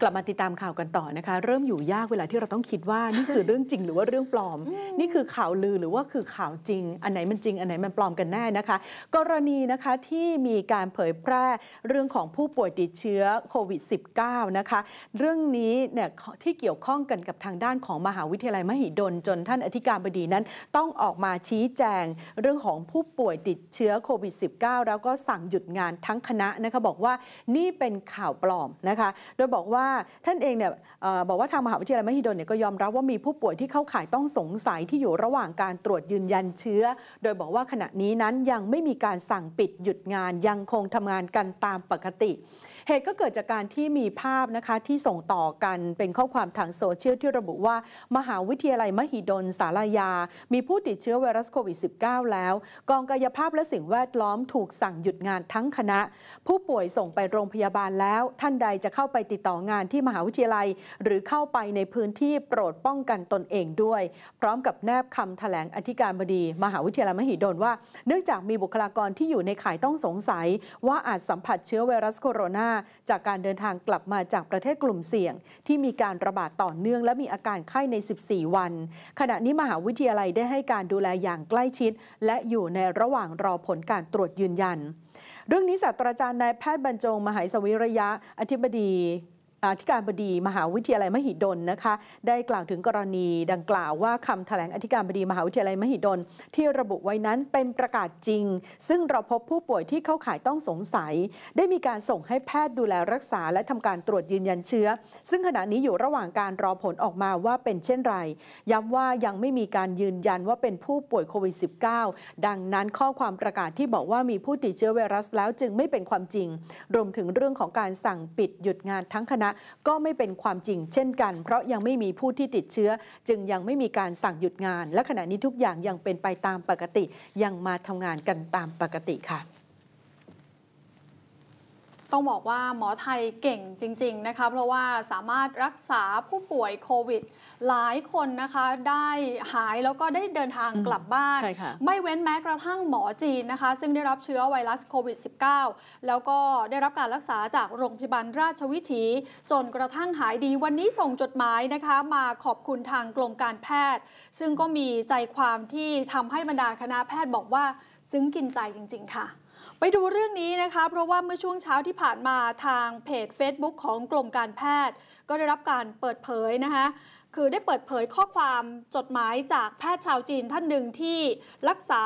กลับมาติดตามข่าวกันต่อนะคะ เริ่มอยู่ยากเวลาที่เราต้องคิดว่านี่คือเรื่องจริงหรือว่าเรื่องปลอม นี่คือข่าวลือหรือว่าคือข่าวจริง อันไหนมันจริงอันไหนมันปลอมกันแน่นะคะกรณีนะคะที่มีการเผยแพร่เรื่องของผู้ป่วยติดเชื้อโควิด -19 นะคะเรื่องนี้เนี่ยที่เกี่ยวข้องกันกับทางด้านของมหาวิทยาลัยมหิดลจนท่านอธิการบดีนั้น ต้องออกมาชี้แจงเรื่องของผู้ป่วยติดเชื้อโควิด -19 แล้วก็สั่งหยุดงานทั้งคณะนะคะบอกว่านี่เป็นข่าวปลอมนะคะ โดยบอกว่าาท่านเองเนี่ยบอกว่าทางมหาวิทยาลัยมหิดลเนี่ยก็ยอมรับว่ามีผู้ป่วยที่เข้าข่ายต้องสงสัยที่อยู่ระหว่างการตรวจยืนยันเชื้อ โดยบอกว่าขณะนี้นั้นยังไม่มีการสั่งปิดหยุดงานยังคงทำงานกันตามปกติเหตุก็เกิดจากการที่มีภาพนะคะที่ส่งต่อกันเป็นข้อความทางโซเชียลที่ระบุว่า มหาวิทยาลัยมหิดลสารายา มีผู้ติดเชื้อไวรัสโควิด -19 แล้ว กองกายภาพและสิ่งแวดล้อมถูกสั่งหยุดงานทั้งคณะ ผู้ป่วยส่งไปโรงพยาบาลแล้ว ท่านใดจะเข้าไปติดต่องานที่มหาวิทยาลัย หรือเข้าไปในพื้นที่โปรดป้องกันตนเองด้วย พร้อมกับแนบคำาแถลงอธิการบดี มหาวิทยาลัยมหิดลว่าเนื่องจากมีบุคลากรที่อยู่ในข่ายต้องสงสัย ว่าอาจสัมผัสเชื้อไวรัสโคโรนาจากการเดินทางกลับมาจากประเทศกลุ่มเสี่ยง ที่มีการระบาดต่อเนื่องและมีอาการไข้ใน 14 วัน ขณะนี้มหาวิทยาลัยได้ให้การดูแลอย่างใกล้ชิด และอยู่ในระหว่างรอผลการตรวจยืนยัน เรื่องนี้ศาสตราจารย์นายแพทย์บรรจงมหาสวิระยะ อธิบดีอธิการบดีมหาวิทยาลัยมหิดลนะคะได้กล่าวถึงกรณีดังกล่าวว่าคำแถลงอธิการบดีมหาวิทยาลัยมหิดลที่ระบุไว้นั้นเป็นประกาศจริง ซึ่งเราพบผู้ป่วยที่เข้าข่ายต้องสงสัย ได้มีการส่งให้แพทย์ดูแลรักษา และทำการตรวจยืนยันเชื้อ ซึ่งขณะนี้อยู่ระหว่างการรอผลออกมาว่าเป็นเช่นไรย้ำว่ายังไม่มีการยืนยันว่าเป็นผู้ป่วยโควิด -19 ดังนั้นข้อความประกาศที่บอกว่ามีผู้ติดเชื้อไวรัส แล้วจึงไม่เป็นความจริง รวมถึงเรื่องของการสั่งปิดหยุดงานทั้งคณะะก็ไม่เป็นความจริงเช่นกันเพราะยังไม่มีผู้ที่ติดเชื้อ จึงยังไม่มีการสั่งหยุดงาน และขณะนี้ทุกอย่างยังเป็นไปตามปกติยังมาทำงานกันตามปกติค่ะ ต้องบอกว่าหมอไทยเก่งจริง ๆนะคะเพราะว่าสามารถรักษาผู้ป่วยโควิดหลายคนนะคะได้หายแล้วก็ได้เดินทางกลับบ้าน ไม่เว้นแม้กระทั่งหมอจีนนะคะ ซึ่งได้รับเชื้อไวรัสโควิด -19 แล้วก็ได้รับการรักษาจากโรงพยาบาลราชวิถี จนกระทั่งหายดี วันนี้ส่งจดหมายนะคะ มาขอบคุณทางกรมการแพทย์ ซึ่งก็มีใจความที่ทำให้บรรดาคณะแพทย์บอกว่า ซึ้งกินใจจริง ๆ ค่ะ ไปดูเรื่องนี้นะคะเพราะว่าเมื่อช่วงเช้าที่ผ่านมาทางเพจ Facebook ของกรมการแพทย์ ก็ได้รับการเปิดเผยนะคะคือได้เปิดเผยข้อความจดหมายจากแพทย์ชาวจีนท่านหนึ่งที่รักษา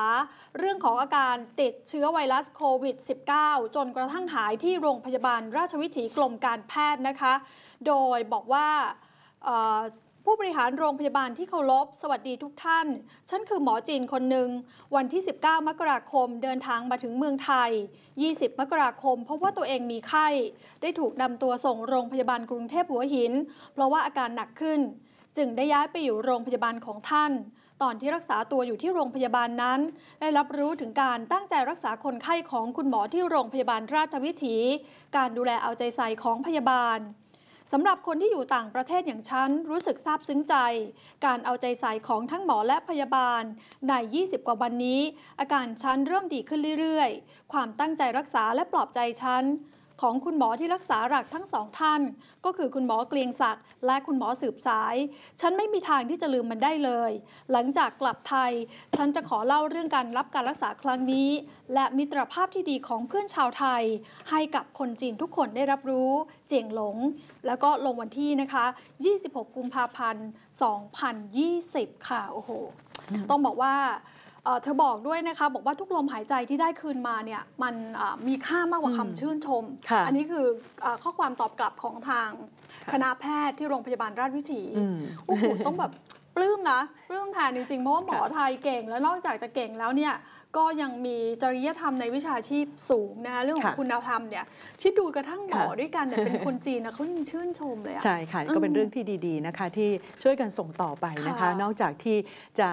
เรื่องของอาการติดเชื้อไวรัสโควิด -19 จนกระทั่งหายที่โรงพยาบาลราชวิถีกรมการแพทย์นะคะ โดยบอกว่าผู้บริหารโรงพยาบาลที่เคารพสวัสดีทุกท่าน ฉันคือหมอจีนคนหนึ่ง วันที่ 19มกราคมเดินทางมาถึงเมืองไทย 20 มกราคมพบว่าตัวเองมีไข้ได้ถูกนำตัวส่งโรงพยาบาลกรุงเทพหัวหิน เพราะว่าอาการหนักขึ้นจึงได้ย้ายไปอยู่โรงพยาบาลของท่าน ตอนที่รักษาตัวอยู่ที่โรงพยาบาลนั้น ได้รับรู้ถึงการตั้งใจรักษาคนไข้ของคุณหมอที่โรงพยาบาลราชวิถี การดูแลเอาใจใส่ของพยาบาล สำหรับคนที่อยู่ต่างประเทศอย่างฉัน รู้สึกซาบซึ้งใจ การเอาใจใส่ของทั้งหมอและพยาบาล ใน 20 กว่าวันนี้ อาการฉันเริ่มดีขึ้นเรื่อย ๆ ความตั้งใจรักษาและปลอบใจฉันของคุณหมอที่รักษาหลักทั้งสองท่าน ก็คือคุณหมอเกลียงศักดิ์และคุณหมอสืบสาย ฉันไม่มีทางที่จะลืมมันได้เลย หลังจากกลับไทยฉันจะขอเล่าเรื่องการรับการรักษาครั้งนี้ และมิตรภาพที่ดีของเพื่อนชาวไทย ให้กับคนจีนทุกคนได้รับรู้ เจียงหลง แล้วก็ลงวันที่นะคะ 26 กุมภาพันธ์2020ค่ะโอ้โห ต้องบอกว่าเธอบอกด้วยนะคะบอกว่าทุกลมหายใจที่ได้คืนมาเนี่ยมันมีค่ามากกว่าคำชื่นชม อันนี้คือข้อความตอบกลับของทางคณะแพทย์ที่โรงพยาบาลราชวิถีโอ้โหต้องแบบปลื้มนะปลื้มแทนจริงๆเพราะว่าหมอไทยเก่ง แล้วนอกจากจะเก่งแล้วเนี่ยก็ยังมีจริยธรรมในวิชาชีพสูงนะคะเรื่องของคุณธรรมเนี่ยชิดดูกระทั่งหมอด้วยกันเนี่ยเป็นคนจีนนะเขายังชื่นชมเลยอ่ะใช่ค่ะก็เป็นเรื่องที่ดีๆนะคะที่ช่วยกันส่งต่อไปนะคะนอกจากที่จะ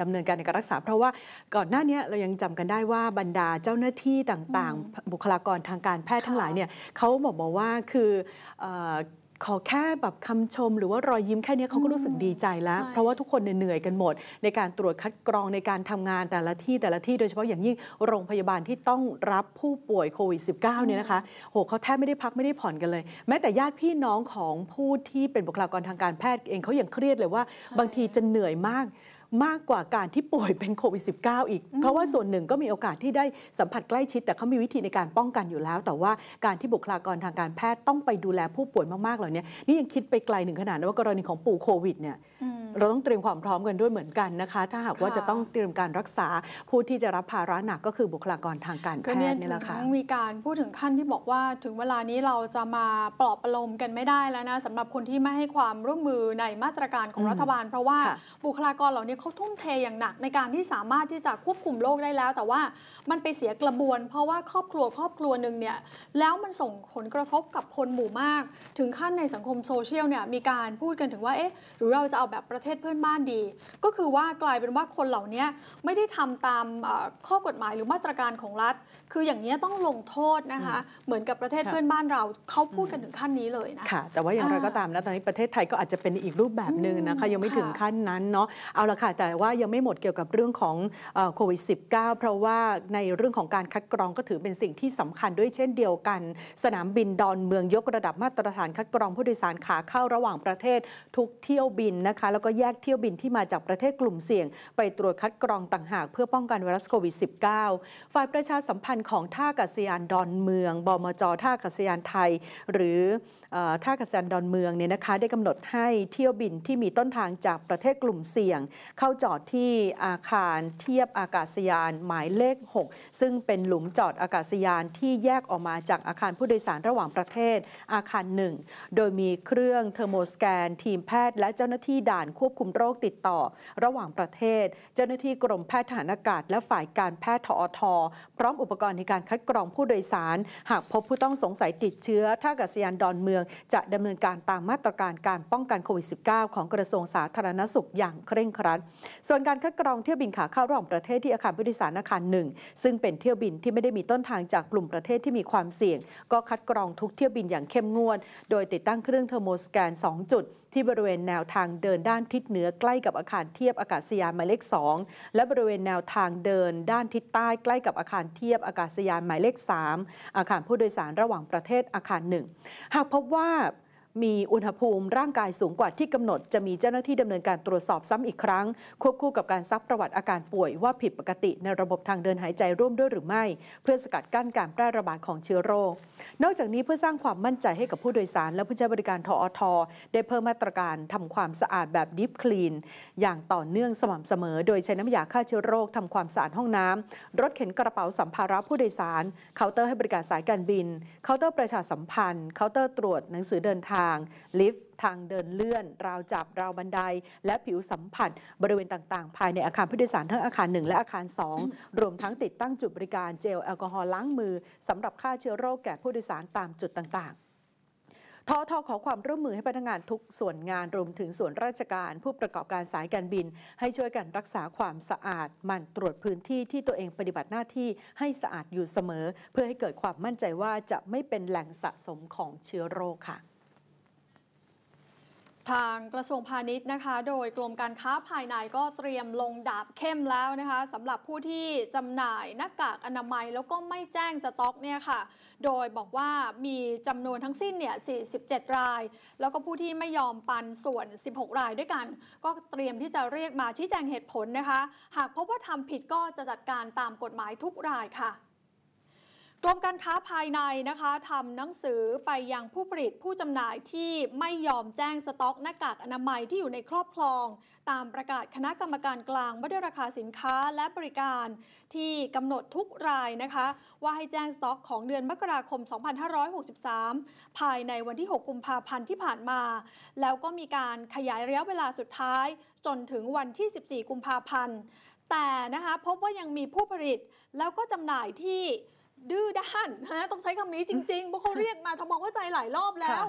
ดำเนินการในการรักษา เพราะว่าก่อนหน้านี้เรายังจำกันได้ว่าบรรดาเจ้าหน้าที่ต่างๆ บุคลากรทางการแพทย์ทั้งหลายเนี่ยเขาบอกมาว่าคือขอแค่แบบคำชมหรือว่ารอยยิ้มแค่นี้เขาก็รู้สึกดีใจแล้ว เพราะว่าทุกคนเหนื่อยกันหมด ในการตรวจคัดกรองในการทำงานแต่ละที่แต่ละที่โดยเฉพาะอย่างยิ่งโรงพยาบาลที่ต้องรับผู้ป่วยโควิด -19 เนี่ยนะคะโหเขาแทบไม่ได้พักไม่ได้ผ่อนกันเลย แม้แต่ญาติพี่น้องของผู้ที่เป็นบุคลากรทางการแพทย์เองเขาอย่างเครียดเลยว่า บางทีจะเหนื่อยมากมากกว่าการที่ป่วยเป็นโควิด -19 อีก เพราะว่าส่วนหนึ่งก็มีโอกาสที่ได้สัมผัสใกล้ชิด แต่เขามีวิธีในการป้องกันอยู่แล้ว แต่ว่าการที่บุคลากรทางการแพทย์ต้องไปดูแลผู้ป่วยมาก ๆ เหล่านี้นี่ยังคิดไปไกลหนึ่งขนาดว่ากรณีของปู่โควิดเนี่ยเราต้องเตรียมความพร้อมกันด้วยเหมือนกันนะคะ ถ้าหากว่าจะต้องเตรียมการรักษา ผู้ที่จะรับภาระหนักก็คือบุคลากรทางการแพทย์นี่แหละค่ะมีการพูดถึงขั้นที่บอกว่าถึงเวลานี้เราจะมาปลอบประโลมกันไม่ได้แล้วนะสำหรับคนที่ไม่ให้ความร่วมมือในมาตรการของรัฐบาลเพราะว่าบุคลากรเหล่านี้เขาทุ่มเทอย่างหนักในการที่สามารถที่จะควบคุมโรคได้แล้ว แต่ว่ามันไปเสียกระบวน เพราะว่าครอบครัวครอบครัวหนึ่งเนี่ยแล้วมันส่งผลกระทบกับคนหมู่มาก ถึงขั้นในสังคมโซเชียลเนี่ยมีการพูดกันถึงว่าเอ๊ะหรือเราจะเอาแบบประเทศเพื่อนบ้านดี ก็คือว่ากลายเป็นว่าคนเหล่านี้ไม่ได้ทำตามข้อกฎหมายหรือมาตรการของรัฐ คืออย่างนี้ต้องลงโทษนะคะ เหมือนกับประเทศเพื่อนบ้านเราเขาพูดกันถึงขั้นนี้เลยนะ ค่ะ แต่ว่าอย่างไรก็ตามนะตอนนี้ประเทศไทยก็อาจจะเป็นอีกรูปแบบหนึ่งนะคะยังไม่ถึงขั้นนั้นเนาะเอาละค่ะแต่ว่ายังไม่หมดเกี่ยวกับเรื่องของโควิด -19 เพราะว่าในเรื่องของการคัดกรองก็ถือเป็นสิ่งที่สำคัญด้วยเช่นเดียวกัน สนามบินดอนเมืองยกระดับมาตรฐานคัดกรองผู้โดยสารขาเข้าระหว่างประเทศทุกเที่ยวบินนะคะแล้วก็แยกเที่ยวบินที่มาจากประเทศกลุ่มเสี่ยง ไปตรวจคัดกรองต่างหากเพื่อป้องกันไวรัสโควิด -19 ฝ่ายประชาสัมพันธ์ของท่าอากาศยานดอนเมือง บมจ ท่าอากาศยานไทย หรือท่าอากาศยานดอนเมืองเนี่ยนะคะ ได้กำหนดให้เที่ยวบินที่มีต้นทางจากประเทศกลุ่มเสี่ยง เข้าจอดที่อาคารเทียบอากาศยานหมายเลข 6 ซึ่งเป็นหลุมจอดอากาศยานที่แยกออกมาจากอาคารผู้โดยสารระหว่างประเทศอาคาร 1 โดยมีเครื่องเทอร์โมสแกนทีมแพทย์ และเจ้าหน้าที่ด่านควบคุมโรคติดต่อระหว่างประเทศ เจ้าหน้าที่กรมแพทย์ทหารอากาศและฝ่ายการแพทย์ทอทพร้อมอุปกรณ์ในการคัดกรองผู้โดยสาร หากพบผู้ต้องสงสัยติดเชื้อท่าากาศยานดอนเมืองจะดำเนินการตามมาตรการการป้องกันโควิด -19 ของกระทรวงสาธารณสุขอย่างเคร่งครัด ส่วนการคัดกรองเที่ยวบินขาเข้าระหว่างประเทศที่อาคารผู้โดยสารอาคารหนึ่งซึ่งเป็นเที่ยวบินที่ไม่ได้มีต้นทางจากกลุ่มประเทศที่มีความเสี่ยง ก็คัดกรองทุกเที่ยวบินอย่างเข้มงวดโดยติดตั้งเครื่องเทอร์โมสแกน2จุดที่บริเวณแนวทางเดินด้านทิศเหนือใกล้กับอาคารเทียบอากาศยานหมายเลข2 และบริเวณแนวทางเดิน ด้านทิศใต้ใกล้กับอาคารเทียบอากาศยานหมายเลข3อาคารผู้โดยสารระหว่างประเทศอาคาร 1 หากพบว่ามีอุณหภูมิร่างกายสูงกว่าที่กำหนดจะมีเจ้าหน้าที่ดำเนินการตรวจสอบซ้ำอีกครั้ง ควบคู่กับการซักประวัติอาการป่วยว่าผิดปกติ ในระบบทางเดินหายใจร่วมด้วยหรือไม่ เพื่อสกัดกั้นการแพร่ระบาดของเชื้อโรค นอกจากนี้เพื่อสร้างความมั่นใจให้กับผู้โดยสาร และผู้ใช้บริการทอท ได้เพิ่มมาตรการทำความสะอาดแบบดิฟคลีนอย่างต่อเนื่องสม่ำเสมอ โดยใช้น้ำยาฆ่าเชื้อโรคทำความสะอาดห้องน้ำรถเข็นกระเป๋าสัมภาระผู้โดยสารเคาน์เตอร์ให้บริการสายการบินเคาน์เตอร์ประชาสัมพันธ์เคาน์เตอร์ตรวจหนังสือเดินทางางลิฟต์ ทางเดินเลื่อน ราวจับราวบันได และผิวสัมผัส บริเวณต่างๆ ภายในอาคารผู้โดยสารทั้งอาคาร 1 และอาคาร 2 รวมทั้งติดตั้งจุดบริการเจลแอลกอฮอล์ล้างมือสำหรับฆ่าเชื้อโรคแก่ผู้โดยสารตามจุดต่าง ๆ ทอทอขอความร่วมมือให้พนักงานทุกส่วนงานรวมถึงส่วนราชการ ผู้ประกอบการสายการบิน ให้ช่วยกันรักษาความสะอาดมันตรวจพื้นที่ที่ตัวเองปฏิบัติหน้าที่ให้สะอาดอยู่เสมอ เพื่อให้เกิดความมั่นใจว่าจะไม่เป็นแหล่งสะสมของเชื้อโรคค่ะทางกระทรวงพาณิชย์นะคะ โดยกรมการค้าภายในก็เตรียมลงดาบเข้มแล้วนะคะสำหรับผู้ที่จำหน่ายหน้ากากอนามัยแล้วก็ไม่แจ้งสต็อกเนี่ยค่ะ โดยบอกว่ามีจำนวนทั้งสิ้นเนี่ย47 ราย แล้วก็ผู้ที่ไม่ยอมปันส่วน 16 รายด้วยกัน ก็เตรียมที่จะเรียกมาชี้แจงเหตุผลนะคะ หากพบว่าทำผิดก็จะจัดการตามกฎหมายทุกรายค่ะกรมการค้าภายในนะคะทำหนังสือไปยังผู้ผลิตผู้จำหน่ายที่ไม่ยอมแจ้งสต็อกหน้ากากอนามัยที่อยู่ในครอบครอง ตามประกาศคณะกรรมการกลางว่าด้วยราคาสินค้าและบริการที่กำหนดทุกรายนะคะว่าให้แจ้งสต็อกของเดือนมกราคม 2563 ภายในวันที่ 6 กุมภาพันธ์ที่ผ่านมา แล้วก็มีการขยายระยะเวลาสุดท้ายจนถึงวันที่14กุมภาพันธ์แต่นะคะพบว่ายังมีผู้ผลิตแล้วก็จำหน่ายที่ดื้อด้านฮะต้องใช้คำนี้จริง ๆ เพราะเขาเรียกมาทำความเข้าใจหลายรอบแล้ว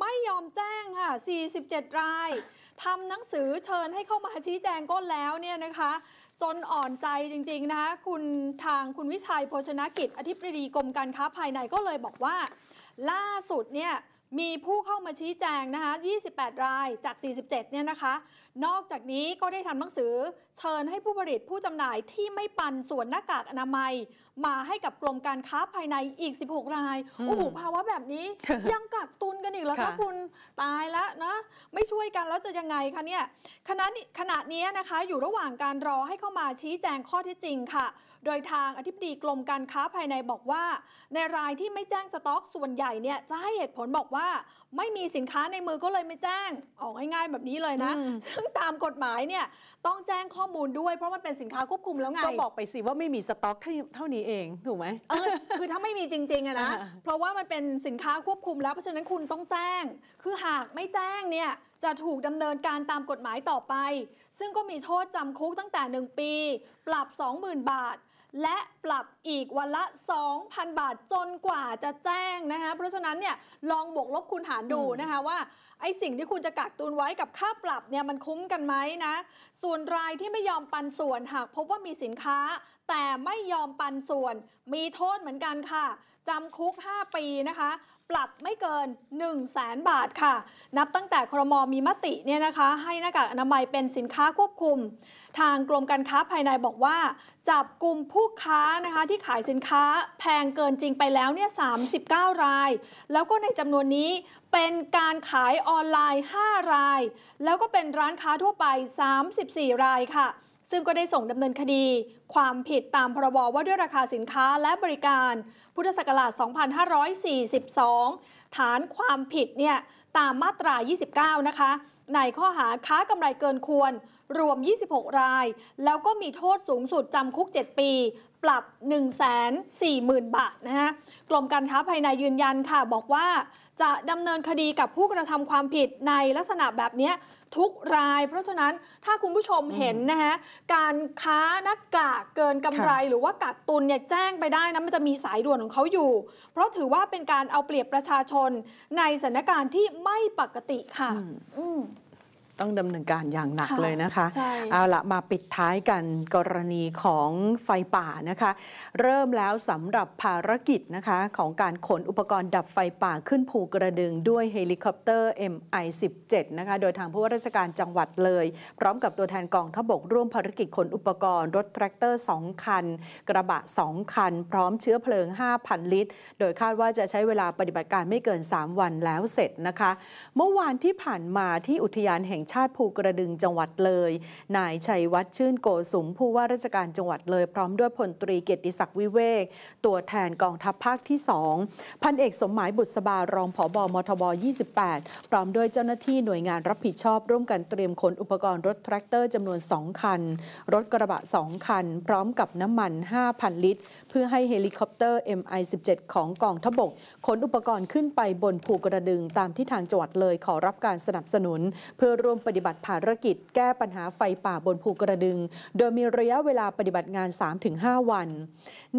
ไม่ยอมแจ้งค่ะ47 ราย ทำหนังสือเชิญให้เข้ามาชี้แจงก็แล้วเนี่ยนะคะ จนอ่อนใจจริงๆ นะคะ คุณทางคุณวิชัยโภชนกิจ อธิบดีกรมการค้าภายในก็เลยบอกว่า ล่าสุดเนี่ยมีผู้เข้ามาชี้แจงนะคะ28 รายจาก 47 เนี่ยนะคะนอกจากนี้ก็ได้ทำหนังสือ เชิญให้ผู้ผลิตผู้จำหน่ายที่ไม่ปันส่วนหน้ากากอนามัย มาให้กับกรมการค้าภายในอีก 16 รายโอ้โหภาวะแบบนี้ ยังกักตุนกันอีกแล้วคะคุณตายแล้วนะ ไม่ช่วยกันแล้วจะยังไงคะเนี่ยขณะขณะนี้นะคะ อยู่ระหว่างการรอให้เข้ามาชี้แจงข้อเท็จจริงค่ะ โดยทางอธิบดีกรมการค้าภายในบอกว่า ในรายที่ไม่แจ้งสต็อกส่วนใหญ่เนี่ยจะให้เหตุผลบอกว่าไม่มีสินค้าในมือก็เลยไม่แจ้งออกง่ายๆแบบนี้เลยนะซึ่งตามกฎหมายเนี่ย ต้องแจ้งข้อมูลด้วย เพราะมันเป็นสินค้าควบคุมแล้วไงก็บอกไปสิ ว่าไม่มีสต็อกเท่านี้เองถูกไหมเออคือถ้าไม่มีจริงๆอะนะเพราะว่ามันเป็นสินค้าควบคุมแล้ว เพราะฉะนั้นคุณต้องแจ้ง คือหากไม่แจ้งเนี่ย จะถูกดำเนินการตามกฎหมายต่อไป ซึ่งก็มีโทษจำคุกตั้งแต่1ปีปรับ20,000บาทและปรับอีกวันละ 2,000 บาทจนกว่าจะแจ้งนะคะเพราะฉะนั้นเนี่ยลองบวกลบคูณหารดูนะคะว่า ไอสิ่งที่คุณจะกักตุนไว้กับค่าปรับเนี่ยมันคุ้มกันไหมนะส่วนรายที่ไม่ยอมปันส่วนหากพบว่ามีสินค้า แต่ไม่ยอมปันส่วน มีโทษเหมือนกันค่ะจำคุก 5 ปีนะคะปรับไม่เกิน1 0 0 0 0แสนบาทค่ะ นับตั้งแต่ครมมีมติเนี่ยนะคะ ให้หน้ากากอนามัยเป็นสินค้าควบคุม ทางกรมการค้าภายในบอกว่า จับกลุ่มผู้ค้านะคะที่ขายสินค้าแพงเกินจริงไปแล้วเนี่ย39 ราย แล้วก็ในจำนวนนี้เป็นการขายออนไลน์ 5 ราย แล้วก็เป็นร้านค้าทั่วไป 34 รายค่ะซึ่งก็ได้ส่งดำเนินคดีความผิดตามพรบว่าด้วยราคาสินค้าและบริการ พุทธศักราช 2542 ฐานความผิดเนี่ยตามมาตรา 29 นะคะ ในข้อหาค้ากำไรเกินควรรวม 26 ราย แล้วก็มีโทษสูงสุดจำคุก 7 ปี ปรับ 140,000 บาทนะฮะกรมการค้าภายในยืนยันค่ะ บอกว่าจะดำเนินคดีกับผู้กระทำความผิดในลักษณะแบบนี้ทุกรายเพราะฉะนั้นถ้าคุณผู้ชมเห็นนะฮะ การค้านักกากเกินกำไรหรือว่ากักตุนเนี่ย แจ้งไปได้นะมันจะมีสายด่วนของเขาอยู่ เพราะถือว่าเป็นการเอาเปรียบประชาชน ในสถานการณ์ที่ไม่ปกติค่ะอืมต้องดำเนินการอย่างหนักเลยนะคะ เอาละมาปิดท้ายกันกรณีของไฟป่านะคะ เริ่มแล้วสำหรับภารกิจนะคะ ของการขนอุปกรณ์ดับไฟป่าขึ้นภูกระดึงด้วยเฮลิคอปเตอร์ MI-17 นะคะ โดยทางผู้ว่าราชการจังหวัดเลย พร้อมกับตัวแทนกองทบกร่วมภารกิจขนอุปกรณ์รถแทรกเตอร์ 2 คัน กระบะ 2 คัน พร้อมเชื้อเพลิง 5,000 ลิตร โดยคาดว่าจะใช้เวลาปฏิบัติการไม่เกิน 3 วันแล้วเสร็จนะคะเมื่อวานที่ผ่านมาที่อุทยานแห่งชาติภูกระดึงจังหวัดเลย นายชัยวัฒน์ชื่นโกสุมผู้ว่าราชการจังหวัดเลย พร้อมด้วยพลตรีเกียรติศักดิ์วิเวกตัวแทนกองทัพภาคที่2พันเอกสมหมายบุตรสบารองผอบอมทบ 28 พร้อมด้วยเจ้าหน้าที่หน่วยงานรับผิดชอบร่วมกันเตรียมขนอุปกรณ์รถแทรกเตอร์จำนวน2คันรถกระบะ 2 คัน พร้อมกับน้ำมัน 5,000 ลิตรเพื่อให้เฮลิคอปเตอร์ MI-17 ของกองทัพบกขนอุปกรณ์ขึ้นไปบนภูกระดึงตามที่ทางจังหวัดเลยขอรับการสนับสนุน เพื่อร่วมปฏิบัติภารกิจแก้ปัญหาไฟป่าบนภูกระดึง โดยมีระยะเวลาปฏิบัติงาน 3-5 วัน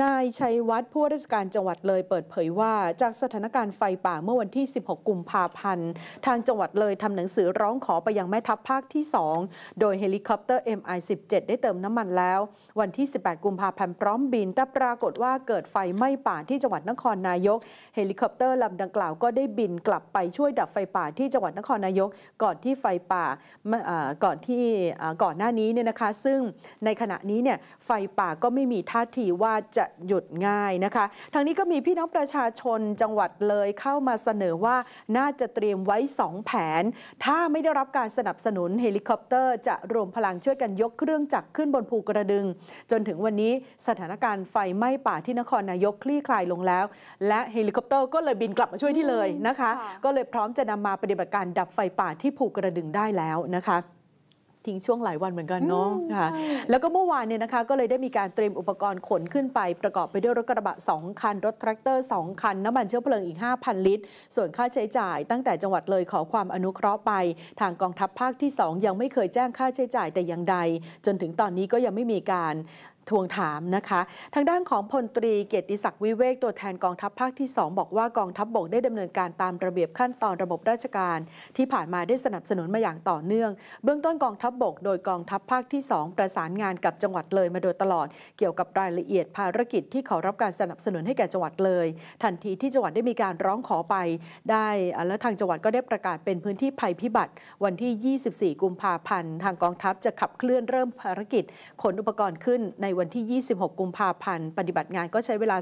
นายชัยวัฒน์ผู้ราชการจังหวัดเลยเปิดเผยว่า จากสถานการณ์ไฟป่าเมื่อวันที่ 16 กุมภาพันธ์ทางจังหวัดเลยทำหนังสือร้องขอไปยังแม่ทัพภาคที่ 2 โดยเฮลิคอปเตอร์ MI-17 ได้เติมน้ำมันแล้ว วันที่ 18 กุมภาพันธ์พร้อมบินแต่ปรากฏว่าเกิดไฟไหม้ป่าที่จังหวัดนครนายก เฮลิคอปเตอร์ลำดังกล่าวก็ได้บินกลับไปช่วยดับไฟป่าที่จังหวัดนครนายก ก่อนที่ไฟป่าะก่อนที่ก่อนหน้านี้เนี่ยนะคะ ซึ่งในขณะนี้เนี่ยไฟป่าก็ไม่มีท่าทีว่าจะหยุดง่ายนะคะ ทางนี้ก็มีพี่น้องประชาชนจังหวัดเลยเข้ามาเสนอว่าน่าจะเตรียมไว้ 2 แผน ถ้าไม่ได้รับการสนับสนุนเฮลิคอปเตอร์จะรวมพลังช่วยกันยกเครื่องจักรขึ้นบนภูกระดึง จนถึงวันนี้สถานการณ์ไฟไหม้ป่าที่นครนายกคลี่คลายลงแล้ว และเฮลิคอปเตอร์ก็เลยบินกลับมาช่วยที่เลยนะคะ ก็เลยพร้อมจะนำมาปฏิบัติการดับไฟป่าที่ภูกระดึงได้แล้วนะคะ ทิ้งช่วงหลายวันเหมือนกันเนาะค่ะแล้วก็เมื่อวานเนี่ยนะคะ ก็เลยได้มีการเตรียมอุปกรณ์ขนขึ้นไป ประกอบไปด้วยรถกระบะ 2 คันรถแทรกเตอร์ 2 คัน น้ำมันเชื้อเพลิงอีก 5,000 ลิตร ส่วนค่าใช้จ่าย ตั้งแต่จังหวัดเลยขอความอนุเคราะห์ไป ทางกองทัพภาคที่ 2 ยังไม่เคยแจ้งค่าใช้จ่ายแต่อย่างใด จนถึงตอนนี้ก็ยังไม่มีการทวงถามนะคะ ทางด้านของพลตรีเกียรติศักดิ์วิเวกตัวแทนกองทัพภาคที่ 2 บอกว่ากองทัพบบกได้ดำเนินการตามระเบียบขั้นตอนระบบราชการ ที่ผ่านมาได้สนับสนุนมาอย่างต่อเนื่อง เบื้องต้นกองทัพบบกโดยกองทัพภาคที่ 2 ประสานงานกับจังหวัดเลยมาโดยตลอดเกี่ยวกับรายละเอียดภารกิจที่ขอรับการสนับสนุนให้แก่จังหวัดเลย ทันทีที่จังหวัดได้มีการร้องขอไปได้และทางจังหวัดก็ได้ประกาศเป็นพื้นที่ภัยพิบัติ วันที่ 24 กุมภาพันธ์ทางกองทัพจะขับเคลื่อนเริ่มภารกิจขนอุปกรณ์ขึ้นในวันที่ 26 กุมภาพันธ์ ปฏิบัติงานก็ใช้เวลา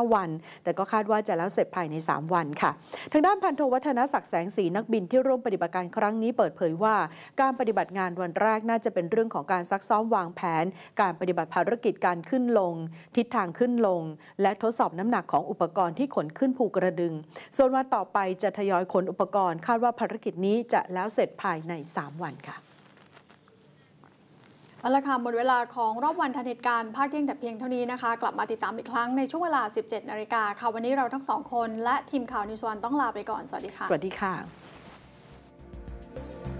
3-5 วัน แต่ก็คาดว่าจะแล้วเสร็จภายใน 3 วันค่ะ ทางด้านพันโทวัฒนศักดิ์แสงสีนักบินที่ร่วมปฏิบัติการครั้งนี้เปิดเผยว่า การปฏิบัติงานวันแรกน่าจะเป็นเรื่องของการซักซ้อมวางแผน การปฏิบัติภารกิจการขึ้นลง ทิศทางขึ้นลง และทดสอบน้ำหนักของอุปกรณ์ที่ขนขึ้นภูกระดึง ส่วนวันต่อไปจะทยอยขนอุปกรณ์ คาดว่าภารกิจนี้จะแล้วเสร็จภายใน 3 วันค่ะเอาละค่ะ หมดเวลาของรอบวันทันเหตุการณ์ ภาคเที่ยงแต่เพียงเท่านี้นะคะ กลับมาติดตามอีกครั้งในช่วงเวลา 17 นาฬิกาค่ะ วันนี้เราทั้งสองคนและทีมข่าวนิวส์วันต้องลาไปก่อน สวัสดีค่ะ สวัสดีค่ะ